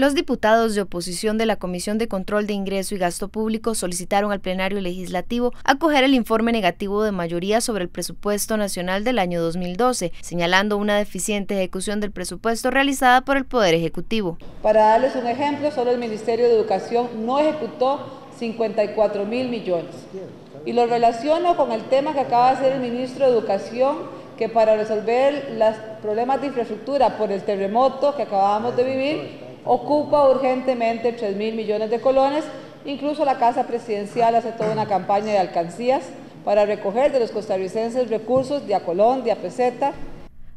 Los diputados de oposición de la Comisión de Control de Ingreso y Gasto Público solicitaron al plenario legislativo acoger el informe negativo de mayoría sobre el presupuesto nacional del año 2012, señalando una deficiente ejecución del presupuesto realizada por el Poder Ejecutivo. Para darles un ejemplo, solo el Ministerio de Educación no ejecutó 54 mil millones. Y lo relaciono con el tema que acaba de hacer el ministro de Educación, que para resolver los problemas de infraestructura por el terremoto que acabamos de vivir, ocupa urgentemente 3 mil millones de colones. Incluso la Casa Presidencial hace toda una campaña de alcancías para recoger de los costarricenses recursos de Acolón, de a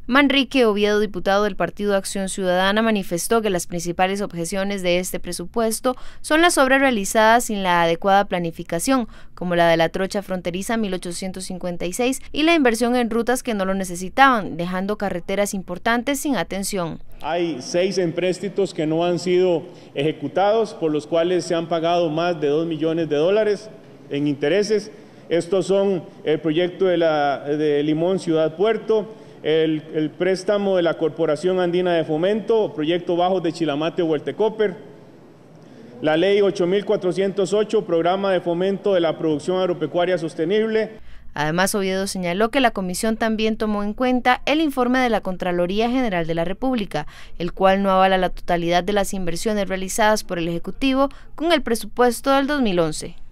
Manrique Oviedo, diputado del Partido Acción Ciudadana, manifestó que las principales objeciones de este presupuesto son las obras realizadas sin la adecuada planificación, como la de la trocha fronteriza 1856 y la inversión en rutas que no lo necesitaban, dejando carreteras importantes sin atención. Hay seis empréstitos que no han sido ejecutados, por los cuales se han pagado más de dos millones de dólares en intereses. Estos son el proyecto de, la, de Limón Ciudad Puerto, el, préstamo de la Corporación Andina de Fomento, Proyecto Bajos de Chilamate o la Ley 8408, Programa de Fomento de la Producción Agropecuaria Sostenible. Además, Oviedo señaló que la comisión también tomó en cuenta el informe de la Contraloría General de la República, el cual no avala la totalidad de las inversiones realizadas por el Ejecutivo con el presupuesto del 2011.